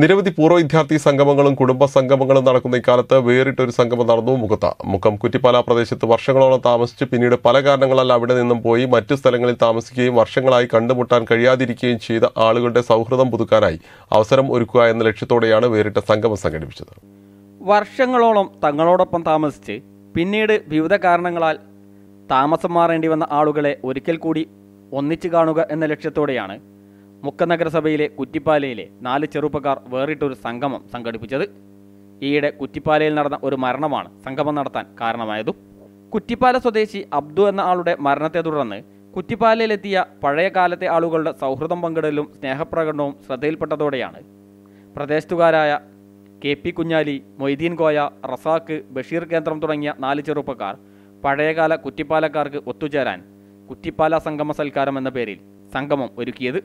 നിരവധി പൂർവ്വ വിദ്യാർത്ഥി സംഗമങ്ങളും കുടുംബ സംഗമങ്ങളും നടക്കുന്ന ഇക്കാലത്ത് വേറിട്ടൊരു സംഗമം നടന്നു മുഖത്ത മുഖം കുറ്റിപ്പാല പ്രദേശത്ത് വർഷങ്ങളോളം താമസിച്ച് പിന്നീട് പല കാരണങ്ങളാൽ അവിടെ നിന്നും പോയി മറ്റു സ്ഥലങ്ങളിൽ താമസിക്കുകയും വർഷങ്ങളായി കണ്ടുമുട്ടാൻ കഴിയാതിരിക്കുകയും ചെയ്ത ആളുകളുടെ സൗഹൃദം പുതുക്കാനായി അവസരം ഒരുക്കുക എന്ന ലക്ഷ്യത്തോടെയാണ് വേറിട്ട സംഗമം സംഘടിപ്പിച്ചത് വർഷങ്ങളോളം തങ്ങളോടൊപ്പം താമസിച്ച് പിന്നീട് വിവിധ കാരണങ്ങളാൽ താമസം മാറേണ്ടി വന്ന ആളുകളെ ഒരിക്കൽ കൂടി ഒന്നിച്ചു കാണുക എന്ന ലക്ഷ്യത്തോടെയാണ് മുക്ക നഗരസഭയിലെ കുറ്റിപ്പാലയിലെ നാല് ചെറുപ്പക്കാർ വേറിട്ടൊരു സംഗമം സംഘടിപ്പിച്ചത് ഈയിടെ കുറ്റിപ്പാലയിൽ നടന്ന ഒരു മരണമാണ് സംഗമം നടത്താൻ കാരണമായതും കുറ്റിപ്പാല സ്വദേശി അബ്ദു എന്ന ആളുടെ മരണത്തെ തുടർന്ന് കുറ്റിപ്പാലയിലെത്തിയ പഴയ കാലത്തെ ആളുകളുടെ സൗഹൃദം പങ്കിടലും സ്നേഹപ്രകടനവും ശ്രദ്ധയിൽപ്പെട്ടതോടെയാണ് പ്രദേശത്തുകാരായ കെ പി കുഞ്ഞാലി മൊയ്തീൻ കോയ റസാക്ക് ബഷീർ കേന്ദ്രം തുടങ്ങിയ നാല് ചെറുപ്പക്കാർ പഴയകാല കുറ്റിപ്പാലക്കാർക്ക് ഒത്തുചേരാൻ കുറ്റിപ്പാല സംഗമ സൽക്കാരം എന്ന പേരിൽ സംഗമം ഒരുക്കിയത്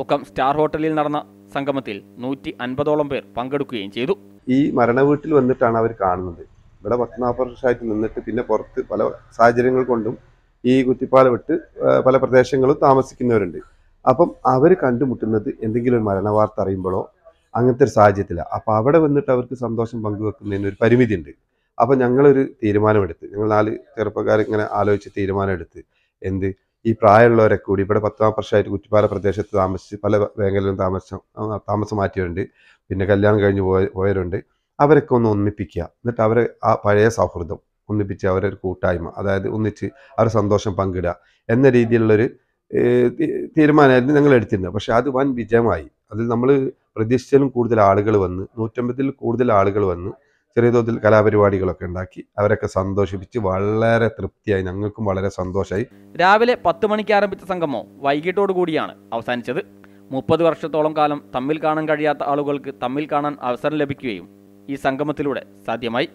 മുക്കം സ്റ്റാർ ഹോട്ടലിൽ നടന്ന സംഗമത്തിൽ നൂറ്റി അൻപതോളം പേർ പങ്കെടുക്കുകയും ചെയ്തു ഈ മരണവീട്ടിൽ വന്നിട്ടാണ് അവർ കാണുന്നത് ഇവിടെ പത്ത് വർഷമായിട്ട് നിന്നിട്ട് പിന്നെ പുറത്ത് പല സാഹചര്യങ്ങൾ കൊണ്ടും ഈ കുത്തിപ്പാല വിട്ട് പല പ്രദേശങ്ങളും താമസിക്കുന്നവരുണ്ട് അപ്പം അവർ കണ്ടുമുട്ടുന്നത് എന്തെങ്കിലും ഒരു മരണവാർത്ത അറിയുമ്പോഴോ അങ്ങനത്തെ ഒരു സാഹചര്യത്തിലാണ് അപ്പോൾ അവിടെ വന്നിട്ട് അവർക്ക് സന്തോഷം പങ്കുവെക്കുന്നതിന് ഒരു പരിമിതിയുണ്ട് അപ്പോൾ ഞങ്ങളൊരു തീരുമാനമെടുത്ത് ഞങ്ങൾ നാല് ചെറുപ്പക്കാർ ഇങ്ങനെ ആലോചിച്ച് തീരുമാനമെടുത്ത് എന്ത് ഈ പ്രായമുള്ളവരെ കൂടി ഇവിടെ പത്ത് നാല് വർഷമായിട്ട് കുറ്റിപ്പാല പ്രദേശത്ത് താമസിച്ച് പല മേഖലയിലും താമസം താമസം മാറ്റിയവരുണ്ട് പിന്നെ കല്യാണം കഴിഞ്ഞ് പോയ പോയവരുണ്ട് അവരൊക്കെ ഒന്ന് ഒന്നിപ്പിക്കുക എന്നിട്ട് അവരെ ആ പഴയ സൗഹൃദം ഒന്നിപ്പിച്ച് അവരൊരു കൂട്ടായ്മ അതായത് ഒന്നിച്ച് അവരുടെ സന്തോഷം പങ്കിടുക എന്ന രീതിയിലുള്ളൊരു തീരുമാനമായിരുന്നു ഞങ്ങൾ എടുത്തിരുന്നത് പക്ഷെ അത് വൻ വിജയമായി അതിൽ നമ്മൾ പ്രതീക്ഷിച്ചാലും കൂടുതൽ ആളുകൾ വന്ന് നൂറ്റമ്പതിൽ കൂടുതൽ ആളുകൾ വന്ന് ചെറിയ തോതിൽ കലാപരിപാടികളൊക്കെ ഉണ്ടാക്കി അവരൊക്കെ സന്തോഷിപ്പിച്ച് വളരെ തൃപ്തിയായി ഞങ്ങൾക്കും വളരെ സന്തോഷമായി രാവിലെ പത്ത് മണിക്ക് ആരംഭിച്ച സംഗമോ വൈകിട്ടോടു കൂടിയാണ് അവസാനിച്ചത് മുപ്പത് വർഷത്തോളം കാലം തമ്മിൽ കാണാൻ കഴിയാത്ത ആളുകൾക്ക് തമ്മിൽ കാണാൻ അവസരം ലഭിക്കുകയും ഈ സംഗമത്തിലൂടെ സാധ്യമായി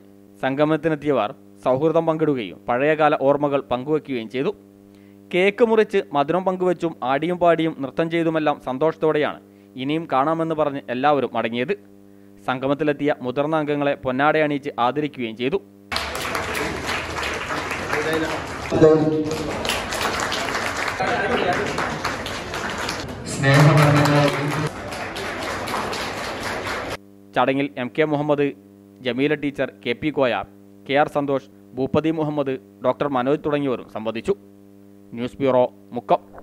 സംഗമത്തിനെത്തിയവർ സൗഹൃദം പങ്കിടുകയും പഴയകാല ഓർമ്മകൾ പങ്കുവയ്ക്കുകയും ചെയ്തു കേക്ക് മുറിച്ച് മധുരം പങ്കുവച്ചും ആടിയും പാടിയും നൃത്തം ചെയ്തുമെല്ലാം സന്തോഷത്തോടെയാണ് ഇനിയും കാണാമെന്ന് പറഞ്ഞ് എല്ലാവരും മടങ്ങിയത് സംഗമത്തിലെത്തിയ മുതിർന്ന അംഗങ്ങളെ അണിയിച്ച് ആദരിക്കുകയും ചെയ്തു ചടങ്ങിൽ M K Muhammad Jameela teacher K P Koya K R Santhosh Bhoopathi Muhammad doctor Manoj തുടങ്ങിയവരും സംബന്ധിച്ചു ന്യൂസ് ബ്യൂറോ മുക്കം